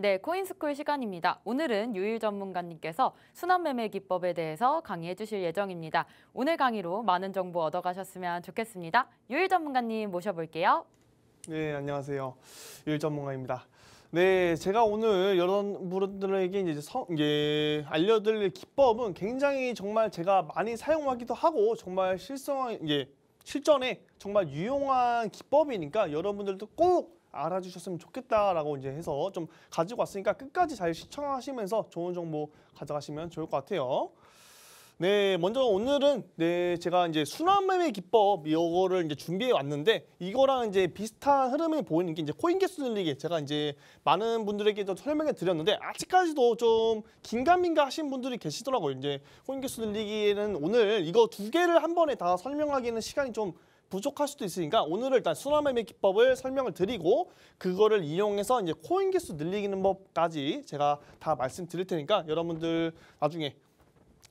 네, 코인스쿨 시간입니다. 오늘은 유일 전문가님께서 순환매매 기법에 대해서 강의해 주실 예정입니다. 오늘 강의로 많은 정보 얻어가셨으면 좋겠습니다. 유일 전문가님 모셔볼게요. 네, 안녕하세요. 유일 전문가입니다. 네, 제가 오늘 여러분들에게 이제 성, 예, 알려드릴 기법은 굉장히 정말 제가 많이 사용하기도 하고 정말 실성, 예, 실전에 정말 유용한 기법이니까 여러분들도 꼭 알아주셨으면 좋겠다라고 이제 해서 좀 가지고 왔으니까 끝까지 잘 시청하시면서 좋은 정보 가져가시면 좋을 것 같아요. 네, 먼저 오늘은 네, 제가 이제 순환매매 기법 이거를 이제 준비해 왔는데 이거랑 이제 비슷한 흐름이 보이는 게 이제 코인 개수 늘리기 제가 이제 많은 분들에게 좀 설명해 드렸는데 아직까지도 좀 긴가민가 하신 분들이 계시더라고요. 이제 코인 개수 늘리기는 오늘 이거 두 개를 한 번에 다 설명하기는 시간이 좀 부족할 수도 있으니까 오늘은 일단 순환 매매 기법을 설명을 드리고 그거를 이용해서 이제 코인 개수 늘리기는 법까지 제가 다 말씀드릴 테니까 여러분들 나중에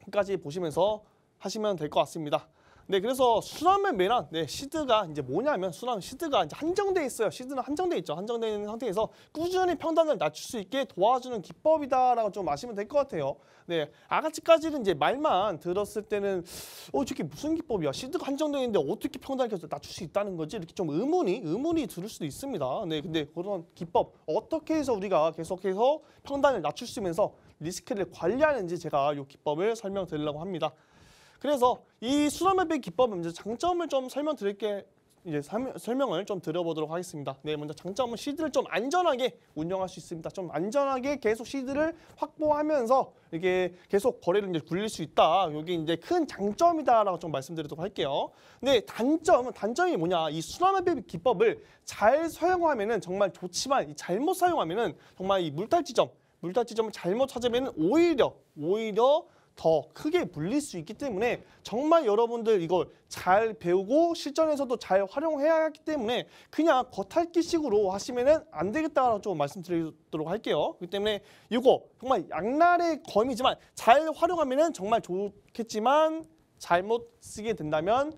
끝까지 보시면서 하시면 될 것 같습니다. 네, 그래서 수라면 매란 네, 시드가 이제 뭐냐면 수라 시드가 이제 한정돼 있어요. 시드는 한정돼 있죠. 한정돼 있는 상태에서 꾸준히 평단을 낮출 수 있게 도와주는 기법이다라고 좀 아시면 될 것 같아요. 네, 아가씨까지는 이제 말만 들었을 때는 어, 저게 무슨 기법이야? 시드가 한정돼 있는데 어떻게 평단을 계속 낮출 수 있다는 거지? 이렇게 좀 의문이 의문이 들을 수도 있습니다. 네, 근데 그런 기법 어떻게 해서 우리가 계속해서 평단을 낮출 수 있으면서 리스크를 관리하는지 제가 이 기법을 설명드리려고 합니다. 그래서 이 수렴맵의 기법은 장점을 좀 설명드릴게 이제 설명을 좀 드려보도록 하겠습니다. 네, 먼저 장점은 시드를 좀 안전하게 운영할 수 있습니다. 좀 안전하게 계속 시드를 확보하면서 이게 계속 거래를 이제 굴릴 수 있다. 이게 이제 큰 장점이다라고 좀 말씀드리도록 할게요. 근 단점은 단점이 뭐냐? 이 수라마비 기법을 잘 사용하면은 정말 좋지만 잘못 사용하면은 정말 이 물탈 지점 물탈 지점을 잘못 찾으면 오히려 오히려 더 크게 불릴 수 있기 때문에 정말 여러분들 이걸 잘 배우고 실전에서도 잘 활용해야 하기 때문에 그냥 겉핥기식으로 하시면 안 되겠다라고 좀 말씀드리도록 할게요. 그렇기 때문에 이거 정말 양날의 검이지만 잘 활용하면 정말 좋겠지만 잘못 쓰게 된다면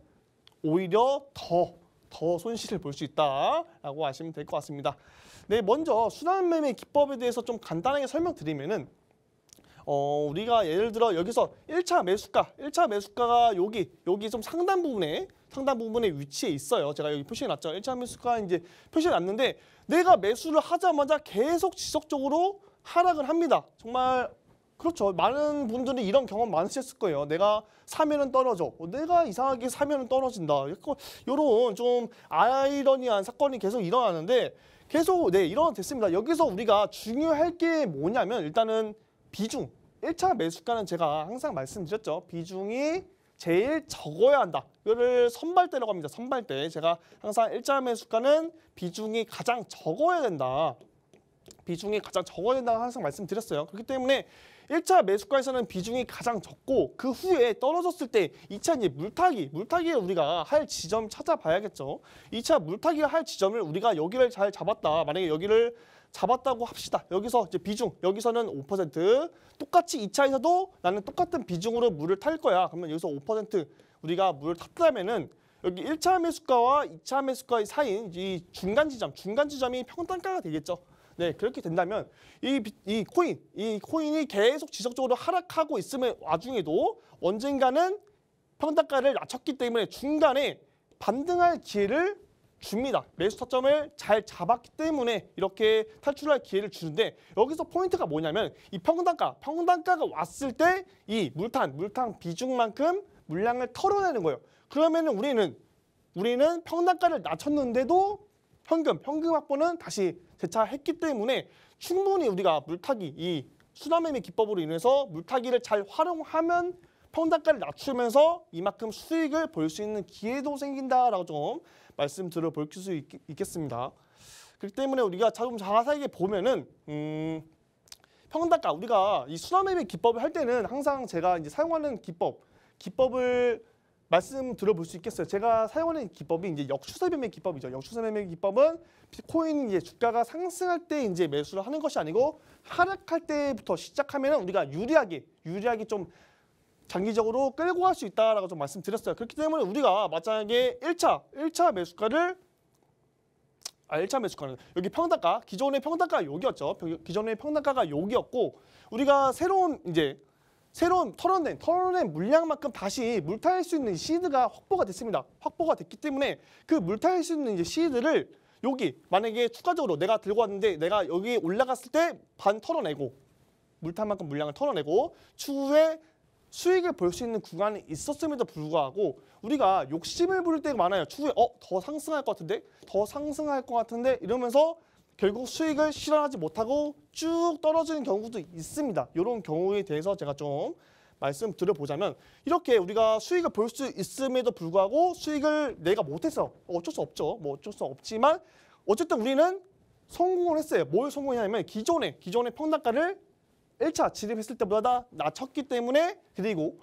오히려 더, 더 손실을 볼 수 있다라고 아시면 될 것 같습니다. 네, 먼저 순환매매 기법에 대해서 좀 간단하게 설명드리면은 어, 우리가 예를 들어 여기서 1차 매수가, 1차 매수가가 여기, 여기 좀 상단 부분에 상단 부분에 위치해 있어요. 제가 여기 표시해 놨죠. 1차 매수가 이제 표시해 놨는데 내가 매수를 하자마자 계속 지속적으로 하락을 합니다. 정말 그렇죠. 많은 분들이 이런 경험 많으셨을 거예요. 내가 사면은 떨어져. 어, 내가 이상하게 사면은 떨어진다. 이런 좀 아이러니한 사건이 계속 일어나는데 계속 네, 일어났습니다 여기서 우리가 중요할 게 뭐냐면 일단은 비중, 1차 매수가는 제가 항상 말씀드렸죠. 비중이 제일 적어야 한다. 이거를 선발대라고 합니다. 선발대. 제가 항상 1차 매수가는 비중이 가장 적어야 된다. 비중이 가장 적어야 된다고 항상 말씀드렸어요. 그렇기 때문에 1차 매수가에서는 비중이 가장 적고 그 후에 떨어졌을 때 2차 이제 물타기, 물타기에 우리가 할 지점 찾아봐야겠죠. 2차 물타기를 할 지점을 우리가 여기를 잘 잡았다. 만약에 여기를 잡았다고 합시다. 여기서 이제 비중, 여기서는 5%. 똑같이 2차에서도 나는 똑같은 비중으로 물을 탈 거야. 그러면 여기서 5% 우리가 물을 탔다면은 여기 1차 매수가와 2차 매수가의 사이인 이 중간 지점, 중간 지점이 평단가가 되겠죠. 네, 그렇게 된다면 이, 이 코인, 이 코인이 계속 지속적으로 하락하고 있음에 와중에도 언젠가는 평단가를 낮췄기 때문에 중간에 반등할 기회를 줍니다. 매수 타점을 잘 잡았기 때문에 이렇게 탈출할 기회를 주는데 여기서 포인트가 뭐냐면 이 평단가, 평단가가 왔을 때 이 물탄, 물탄 비중만큼 물량을 털어내는 거예요. 그러면 우리는 우리는 평단가를 낮췄는데도 현금, 현금 확보는 다시 재차했기 때문에 충분히 우리가 물타기, 이 수납매매 기법으로 인해서 물타기를 잘 활용하면 평단가를 낮추면서 이만큼 수익을 볼 수 있는 기회도 생긴다라고 좀 말씀 드려볼 수 있, 겠습니다 그렇기 때문에 우리가 자금 자세하게 보면은 음, 평단가 우리가 이 수납매매 기법을 할 때는 항상 제가 이제 사용하는 기법 기법을 말씀 들어볼 수 있겠어요. 제가 사용하는 기법이 이제 역추세 매매 기법이죠. 역추세 매매 기법은 비트코인 이제 주가가 상승할 때 이제 매수를 하는 것이 아니고 하락할 때부터 시작하면 우리가 유리하게 유리하게 좀 장기적으로 끌고 갈 수 있다라고 좀 말씀드렸어요. 그렇기 때문에 우리가 만약에 1차 1차 매수가를 아, 1차 매수가는 여기 평단가 기존의 평단가 여기였죠. 기존의 평단가가 여기였고 우리가 새로운 이제 새로운 털어낸 털어낸 물량만큼 다시 물타일 수 있는 시드가 확보가 됐습니다. 확보가 됐기 때문에 그 물타일 수 있는 이제 시드를 여기 만약에 추가적으로 내가 들고 왔는데 내가 여기 올라갔을 때 반 털어내고 물탈 만큼 물량을 털어내고 추후에 수익을 볼 수 있는 구간이 있었음에도 불구하고 우리가 욕심을 부릴 때가 많아요. 추후에 어 더 상승할 것 같은데 더 상승할 것 같은데 이러면서 결국 수익을 실현하지 못하고 쭉 떨어지는 경우도 있습니다. 이런 경우에 대해서 제가 좀 말씀드려보자면 이렇게 우리가 수익을 볼 수 있음에도 불구하고 수익을 내가 못해서 어쩔 수 없죠. 뭐 어쩔 수 없지만 어쨌든 우리는 성공을 했어요. 뭘 성공했냐면 기존의 기존의 평단가를 1차 진입했을 때보다 낮췄기 때문에 그리고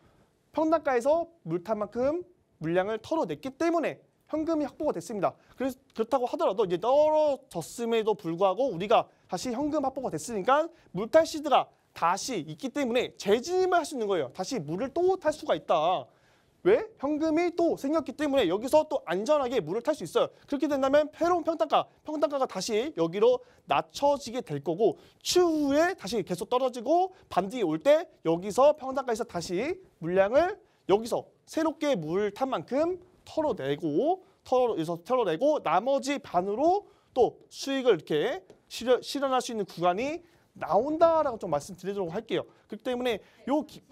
평단가에서 물 탄만큼 물량을 털어냈기 때문에 현금이 확보가 됐습니다. 그래서 그렇다고 하더라도 이제 떨어졌음에도 불구하고 우리가 다시 현금 확보가 됐으니까 물 탈 시드가 다시 있기 때문에 재진입을 할 수 있는 거예요. 다시 물을 또 탈 수가 있다. 왜? 현금이 또 생겼기 때문에 여기서 또 안전하게 물을 탈 수 있어요. 그렇게 된다면 새로운 평단가, 평단가가 다시 여기로 낮춰지게 될 거고 추후에 다시 계속 떨어지고 반등이 올 때 여기서 평단가에서 다시 물량을 여기서 새롭게 물 탄 만큼 털어내고 털어서 털어내고 나머지 반으로 또 수익을 이렇게 실현, 할수 있는 구간이 나온다라고 좀 말씀드리도록 할게요. 그렇기 때문에 요 기,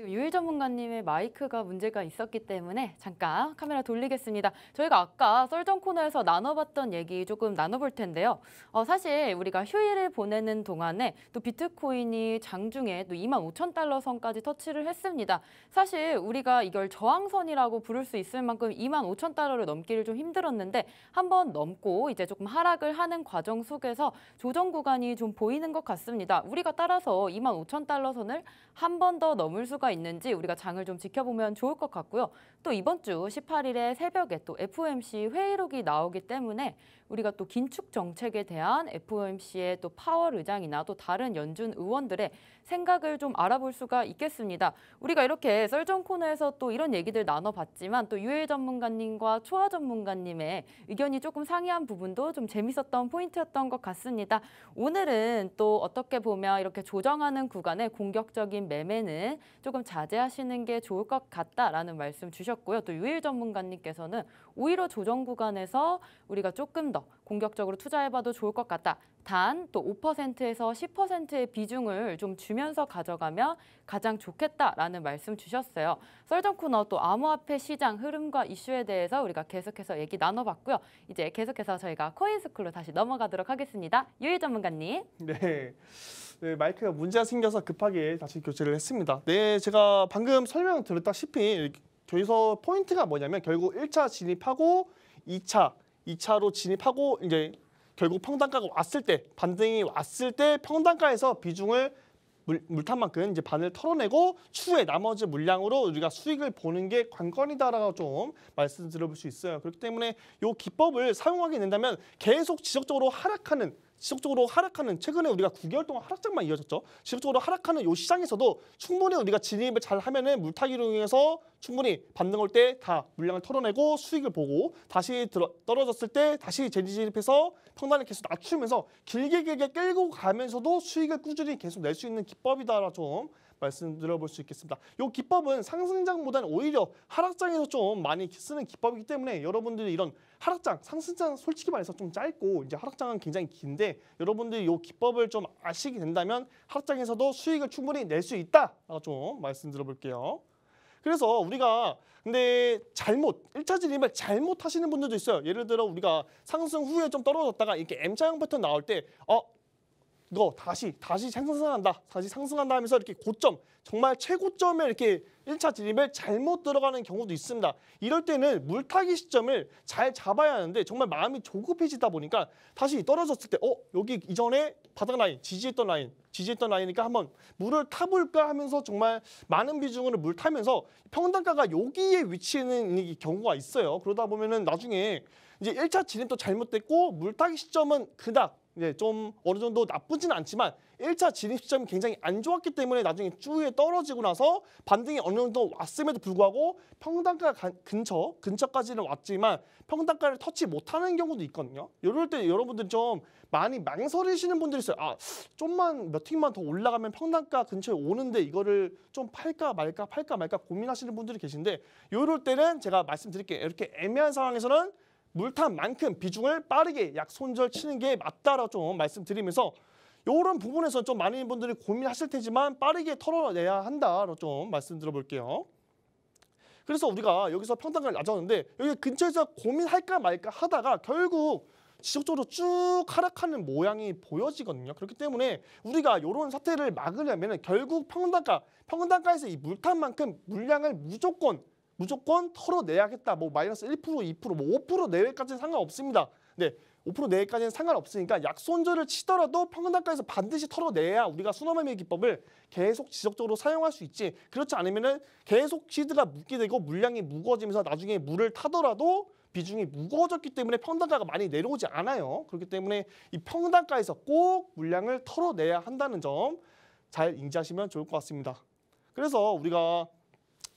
지금 유일 전문가님의 마이크가 문제가 있었기 때문에 잠깐 카메라 돌리겠습니다. 저희가 아까 썰전 코너에서 나눠봤던 얘기 조금 나눠볼 텐데요. 어, 사실 우리가 휴일을 보내는 동안에 또 비트코인이 장중에 또 2만 5천 달러 선까지 터치를 했습니다. 사실 우리가 이걸 저항선이라고 부를 수 있을 만큼 2만 5천 달러를 넘기를 좀 힘들었는데 한 번 넘고 이제 조금 하락을 하는 과정 속에서 조정 구간이 좀 보이는 것 같습니다. 우리가 따라서 2만 5천 달러 선을 한 번 더 넘을 수가 있는지 우리가 장을 좀 지켜보면 좋을 것 같고요. 또 이번 주 18일에 새벽에 또 FOMC 회의록이 나오기 때문에 우리가 또 긴축 정책에 대한 FOMC의 또 파월 의장이나 또 다른 연준 의원들의 생각을 좀 알아볼 수가 있겠습니다. 우리가 이렇게 썰전 코너에서 또 이런 얘기들 나눠봤지만 또 유해 전문가님과 초아 전문가님의 의견이 조금 상이한 부분도 좀 재밌었던 포인트였던 것 같습니다. 오늘은 또 어떻게 보면 이렇게 조정하는 구간에 공격적인 매매는 조금 자제하시는 게 좋을 것 같다라는 말씀 주셨고요. 또 유일 전문가님께서는 오히려 조정 구간에서 우리가 조금 더 공격적으로 투자해봐도 좋을 것 같다. 단 또 5%에서 10%의 비중을 좀 주면서 가져가면 가장 좋겠다라는 말씀 주셨어요. 썰전 코너 또 암호화폐 시장 흐름과 이슈에 대해서 우리가 계속해서 얘기 나눠봤고요. 이제 계속해서 저희가 코인스쿨로 다시 넘어가도록 하겠습니다. 유일 전문가님. 네. 네, 마이크가 문제가 생겨서 급하게 다시 교체를 했습니다. 네, 제가 방금 설명 드렸다시피 저기서 포인트가 뭐냐면 결국 1차 진입하고 2차, 2차로 진입하고 이제 결국 평단가가 왔을 때 반등이 왔을 때 평단가에서 비중을 물, 물탄만큼 이제 반을 털어내고 추후에 나머지 물량으로 우리가 수익을 보는 게 관건이다라고 좀 말씀드려볼 수 있어요. 그렇기 때문에 이 기법을 사용하게 된다면 계속 지속적으로 하락하는 지속적으로 하락하는 최근에 우리가 9개월 동안 하락장만 이어졌죠. 지속적으로 하락하는 요 시장에서도 충분히 우리가 진입을 잘 하면은 물타기로이해서 충분히 반등 올때다 물량을 털어내고 수익을 보고 다시 들어, 떨어졌을 때 다시 재진입해서 평단을 계속 낮추면서 길게 길게 끌고 가면서도 수익을 꾸준히 계속 낼 수 있는 기법이다라 좀 말씀드려볼 수 있겠습니다. 이 기법은 상승장보다는 오히려 하락장에서 좀 많이 쓰는 기법이기 때문에 여러분들이 이런 하락장, 상승장 솔직히 말해서 좀 짧고 이제 하락장은 굉장히 긴데 여러분들이 요 기법을 좀 아시게 된다면 하락장에서도 수익을 충분히 낼 수 있다라고 좀 말씀드려 볼게요. 그래서 우리가 근데 잘못 일차 진입을 잘못 하시는 분들도 있어요. 예를 들어 우리가 상승 후에 좀 떨어졌다가 이렇게 M자형 패턴 나올 때 어, 이거 다시 다시 생승한다 다시 상승한다 하면서 이렇게 고점 정말 최고점에 이렇게 1차 진입을 잘못 들어가는 경우도 있습니다 이럴 때는 물타기 시점을 잘 잡아야 하는데 정말 마음이 조급해지다 보니까 다시 떨어졌을 때 어 여기 이전에 바닥 라인 지지했던 라인 지지했던 라인이니까 한번 물을 타볼까 하면서 정말 많은 비중으로 물 타면서 평단가가 여기에 위치하는 경우가 있어요 그러다 보면은 나중에 이제 1차 진입도 잘못됐고 물타기 시점은 그닥 이제 예, 좀 어느 정도 나쁘진 않지만 1차 진입 시점이 굉장히 안 좋았기 때문에 나중에 쭉 떨어지고 나서 반등이 어느 정도 왔음에도 불구하고 평단가 근처, 근처까지는 왔지만 평단가를 터치 못하는 경우도 있거든요. 이럴 때 여러분들 이좀 많이 망설이시는 분들이 있어요. 아, 좀만 몇팀만더 올라가면 평단가 근처에 오는데 이거를 좀 팔까 말까 팔까 말까 고민하시는 분들이 계신데 이럴 때는 제가 말씀드릴게요. 이렇게 애매한 상황에서는 물탄만큼 비중을 빠르게 약 손절 치는 게 맞다라고 좀 말씀드리면서 이런 부분에서 좀 많은 분들이 고민하실 테지만 빠르게 털어내야 한다라고 좀 말씀드려볼게요. 그래서 우리가 여기서 평단가를 낮췄는데 여기 근처에서 고민할까 말까 하다가 결국 지속적으로 쭉 하락하는 모양이 보여지거든요. 그렇기 때문에 우리가 이런 사태를 막으려면 결국 평단가, 평단가에서 이 물탄만큼 물량을 무조건 무조건 털어내야겠다. 뭐 마이너스 1%, 2%, 뭐5% 내외까지는 상관없습니다. 네, 5% 내외까지는 상관없으니까 약손절을 치더라도 평균단가에서 반드시 털어내야 우리가 순환매매 기법을 계속 지속적으로 사용할 수 있지. 그렇지 않으면 은 계속 시드가 묶게 되고 물량이 무거워지면서 나중에 물을 타더라도 비중이 무거워졌기 때문에 평단가가 많이 내려오지 않아요. 그렇기 때문에 이 평단가에서 꼭 물량을 털어내야 한다는 점 잘 인지하시면 좋을 것 같습니다. 그래서 우리가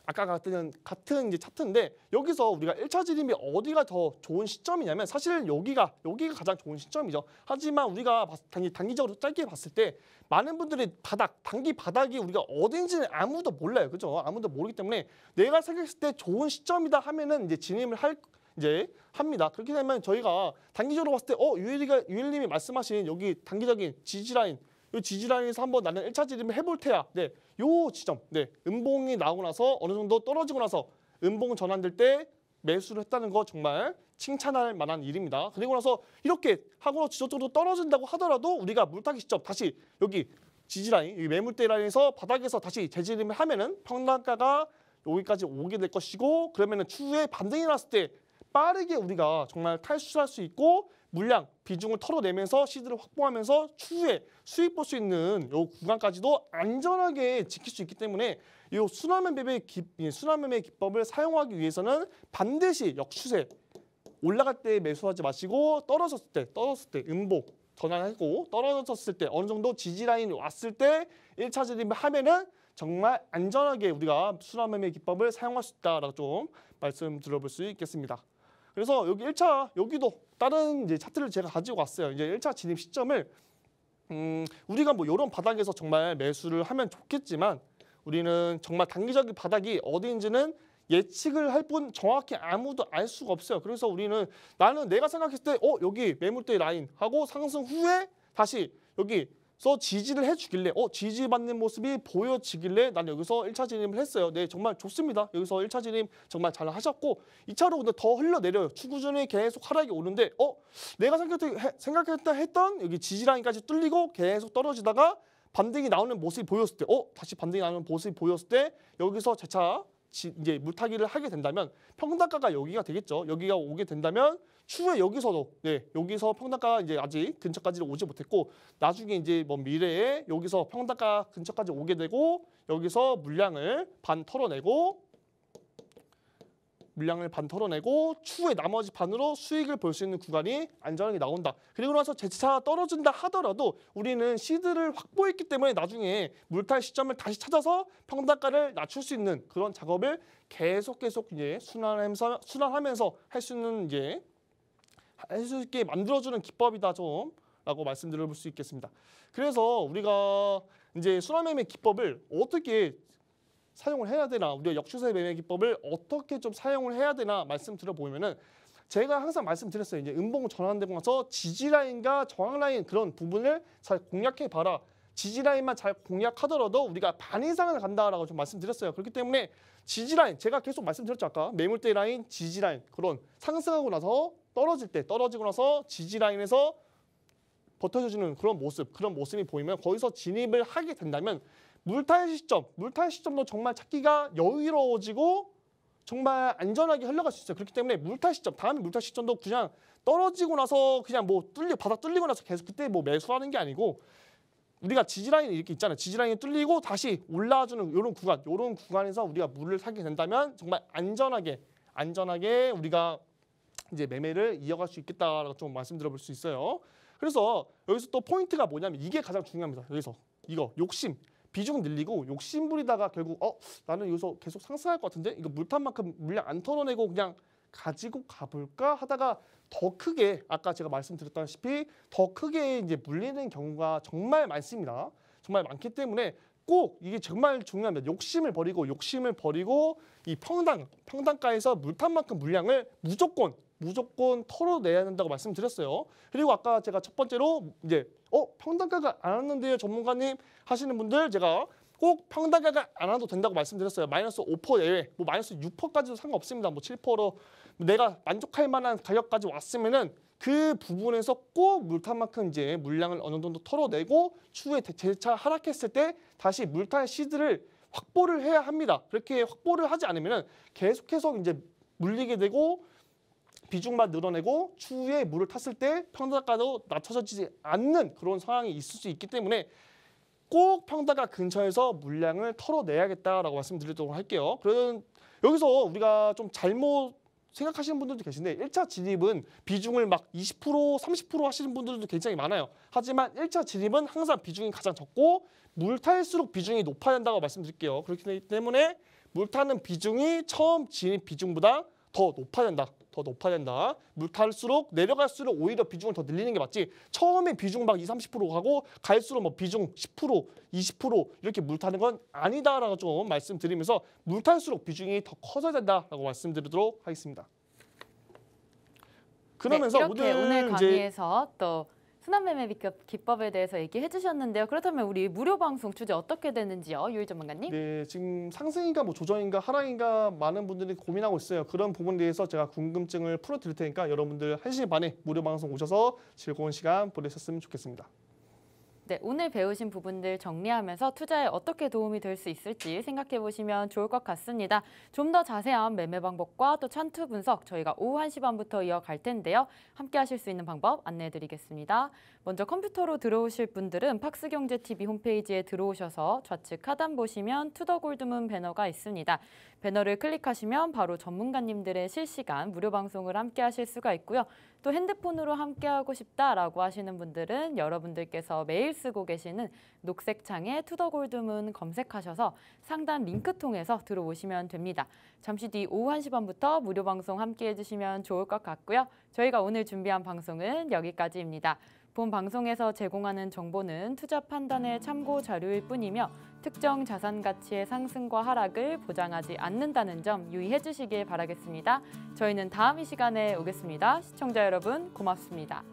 아까 같은 같은 이제 차트인데 여기서 우리가 1차 지름이 어디가 더 좋은 시점이냐면 사실 여기가 여기가 가장 좋은 시점이죠. 하지만 우리가 단기, 단기적으로 짧게 봤을 때 많은 분들이 바닥, 단기 바닥이 우리가 어딘지는 아무도 몰라요. 그죠? 아무도 모르기 때문에 내가 생각했을 때 좋은 시점이다 하면은 이제 진입을 할 이제 합니다. 그렇게 되면 저희가 단기적으로 봤을 때 어, 유일이가 유일님이 말씀하신 여기 단기적인 지지라인 요 지지라인에서 한번 나는 1차 지름 해볼 테야. 네, 요 지점, 네, 음봉이 나오고 나서 어느 정도 떨어지고 나서 음봉 전환될 때 매수를 했다는 거 정말 칭찬할 만한 일입니다. 그리고 나서 이렇게 하고 지속적으로 떨어진다고 하더라도 우리가 물타기 시점 다시 여기 지지라인, 이 매물대 라인에서 바닥에서 다시 재지름을 하면은 평단가가 여기까지 오게 될 것이고 그러면은 추후에 반등이 났을 때 빠르게 우리가 정말 탈출할 수 있고 물량 비중을 털어내면서 시드를 확보하면서 추후에 수익 볼수 있는 요 구간까지도 안전하게 지킬 수 있기 때문에 요 순환매매 매매 순환매매 기법을 사용하기 위해서는 반드시 역추세 올라갈 때 매수하지 마시고 떨어졌을 때 떨어졌을 때 음봉 전환하고 떨어졌을 때 어느 정도 지지 라인 왔을 때일차 진입 하면은 정말 안전하게 우리가 순환매매 기법을 사용할 수 있다라고 좀 말씀 들어볼 수 있겠습니다. 그래서 여기 1차 여기도 다른 이제 차트를 제가 가지고 왔어요. 이제 1차 진입 시점을 음, 우리가 뭐 이런 바닥에서 정말 매수를 하면 좋겠지만 우리는 정말 단기적인 바닥이 어디인지는 예측을 할 뿐 정확히 아무도 알 수가 없어요. 그래서 우리는 나는 내가 생각했을 때어 여기 매물대 라인 하고 상승 후에 다시 여기 서 지지를 해주길래 어 지지받는 모습이 보여지길래 난 여기서 1차 진입을 했어요. 네 정말 좋습니다. 여기서 1차 진입 정말 잘 하셨고 2차로 근데 더 흘러내려요. 추구준이 계속 하락이 오는데 어 내가 생각했, 생각했다 했던 여기 지지라인까지 뚫리고 계속 떨어지다가 반등이 나오는 모습이 보였을 때, 어 다시 반등이 나오는 모습이 보였을 때 여기서 재차 지, 이제 물타기를 하게 된다면 평단가가 여기가 되겠죠. 여기가 오게 된다면 추후에 여기서도 네, 여기서 평단가 이제 아직 근처까지 오지 못했고 나중에 이제 뭐 미래에 여기서 평단가 근처까지 오게 되고 여기서 물량을 반 털어내고 물량을 반 털어내고 추후에 나머지 반으로 수익을 볼 수 있는 구간이 안전하게 나온다. 그리고 나서 재차가 떨어진다 하더라도 우리는 시드를 확보했기 때문에 나중에 물탈 시점을 다시 찾아서 평단가를 낮출 수 있는 그런 작업을 계속 계속 이제 순환하면서 순환하면서 할 수 있는 이제 할 수 있게 만들어주는 기법이다 좀. 라고 말씀드려볼 수 있겠습니다. 그래서 우리가 이제 순환매매 기법을 어떻게 사용을 해야 되나 우리가 역추세 매매 기법을 어떻게 좀 사용을 해야 되나 말씀드려 보면은 제가 항상 말씀드렸어요. 이제 음봉 전환되고 나서 지지라인과 저항라인 그런 부분을 잘 공략해봐라. 지지라인만 잘 공략하더라도 우리가 반 이상을 간다라고 좀 말씀드렸어요. 그렇기 때문에 지지라인, 제가 계속 말씀드렸죠. 아까 매물대 라인, 지지라인 그런 상승하고 나서 떨어질 때, 떨어지고 나서 지지라인에서 버텨주는 그런 모습, 그런 모습이 보이면 거기서 진입을 하게 된다면 물타기 시점, 물타 시점도 정말 찾기가 여유로워지고 정말 안전하게 흘러갈 수 있어요. 그렇기 때문에 물타 시점, 다음에 물타 시점도 그냥 떨어지고 나서 그냥 뭐 뚫리, 바닥 뚫리고 나서 계속 그때 뭐 매수하는 게 아니고 우리가 지지라인 이렇게 있잖아요. 지지라인이 뚫리고 다시 올라와주는 이런 구간, 이런 구간에서 우리가 물을 사게 된다면 정말 안전하게, 안전하게 우리가 이제 매매를 이어갈 수 있겠다라고 좀 말씀드려볼 수 있어요. 그래서 여기서 또 포인트가 뭐냐면 이게 가장 중요합니다. 여기서 이거 욕심. 비중 늘리고 욕심 부리다가 결국 어 나는 여기서 계속 상승할 것 같은데 이거 물탄만큼 물량 안 털어내고 그냥 가지고 가볼까 하다가 더 크게 아까 제가 말씀드렸다시피 더 크게 이제 물리는 경우가 정말 많습니다. 정말 많기 때문에 꼭 이게 정말 중요합니다. 욕심을 버리고 욕심을 버리고 이 평당 평당가에서 물탄만큼 물량을 무조건 무조건 털어내야 된다고 말씀드렸어요. 그리고 아까 제가 첫 번째로 이제 어 평단가가 안 왔는데요, 전문가님 하시는 분들 제가 꼭 평단가가 안 와도 된다고 말씀드렸어요. 마이너스 5% 예외, 뭐 마이너스 6%까지도 상관없습니다. 뭐 7%로 내가 만족할 만한 가격까지 왔으면은 그 부분에서 꼭 물탄만큼 이제 물량을 어느 정도 털어내고 추후에 재차 하락했을 때 다시 물탄 시드를 확보를 해야 합니다. 그렇게 확보를 하지 않으면 계속해서 이제 물리게 되고 비중만 늘어내고 추후에 물을 탔을 때 평단가도 낮춰지지 않는 그런 상황이 있을 수 있기 때문에 꼭 평단가 근처에서 물량을 털어내야겠다라고 말씀드리도록 할게요. 그런 여기서 우리가 좀 잘못 생각하시는 분들도 계신데 1차 진입은 비중을 막 20%, 30% 하시는 분들도 굉장히 많아요. 하지만 1차 진입은 항상 비중이 가장 적고 물 탈수록 비중이 높아야 한다고 말씀드릴게요. 그렇기 때문에 물 타는 비중이 처음 진입 비중보다 더 높아야 된다. 더 높아야 된다. 물 탈수록 내려갈수록 오히려 비중을 더 늘리는 게 맞지. 처음에 비중 막 2, 30% 가고 갈수록 뭐 비중 10%, 20% 이렇게 물 타는 건 아니다라고 좀 말씀드리면서 물 탈수록 비중이 더 커져야 된다라고 말씀드리도록 하겠습니다. 네, 그러면서 네, 오늘, 오늘 강의에서 또 순환매매 기법에 대해서 얘기해 주셨는데요. 그렇다면 우리 무료 방송 주제 어떻게 되는지요? 유일전 문가님 네, 지금 상승인가 뭐 조정인가 하락인가 많은 분들이 고민하고 있어요. 그런 부분에 대해서 제가 궁금증을 풀어드릴 테니까 여러분들 한시 반에 무료 방송 오셔서 즐거운 시간 보내셨으면 좋겠습니다. 네, 오늘 배우신 부분들 정리하면서 투자에 어떻게 도움이 될 수 있을지 생각해 보시면 좋을 것 같습니다. 좀 더 자세한 매매 방법과 또 찬투 분석 저희가 오후 1시 반부터 이어갈 텐데요. 함께 하실 수 있는 방법 안내해 드리겠습니다. 먼저 컴퓨터로 들어오실 분들은 팍스경제TV 홈페이지에 들어오셔서 좌측 하단 보시면 투더골드문 배너가 있습니다. 배너를 클릭하시면 바로 전문가님들의 실시간 무료 방송을 함께 하실 수가 있고요. 또 핸드폰으로 함께하고 싶다라고 하시는 분들은 여러분들께서 매일 쓰고 계시는 녹색창에 투더골드문 검색하셔서 상단 링크 통해서 들어오시면 됩니다. 잠시 뒤 오후 1시 반부터 무료 방송 함께해 주시면 좋을 것 같고요. 저희가 오늘 준비한 방송은 여기까지입니다. 본 방송에서 제공하는 정보는 투자 판단의 참고 자료일 뿐이며 특정 자산 가치의 상승과 하락을 보장하지 않는다는 점 유의해 주시길 바라겠습니다. 저희는 다음 이 시간에 오겠습니다. 시청자 여러분 고맙습니다.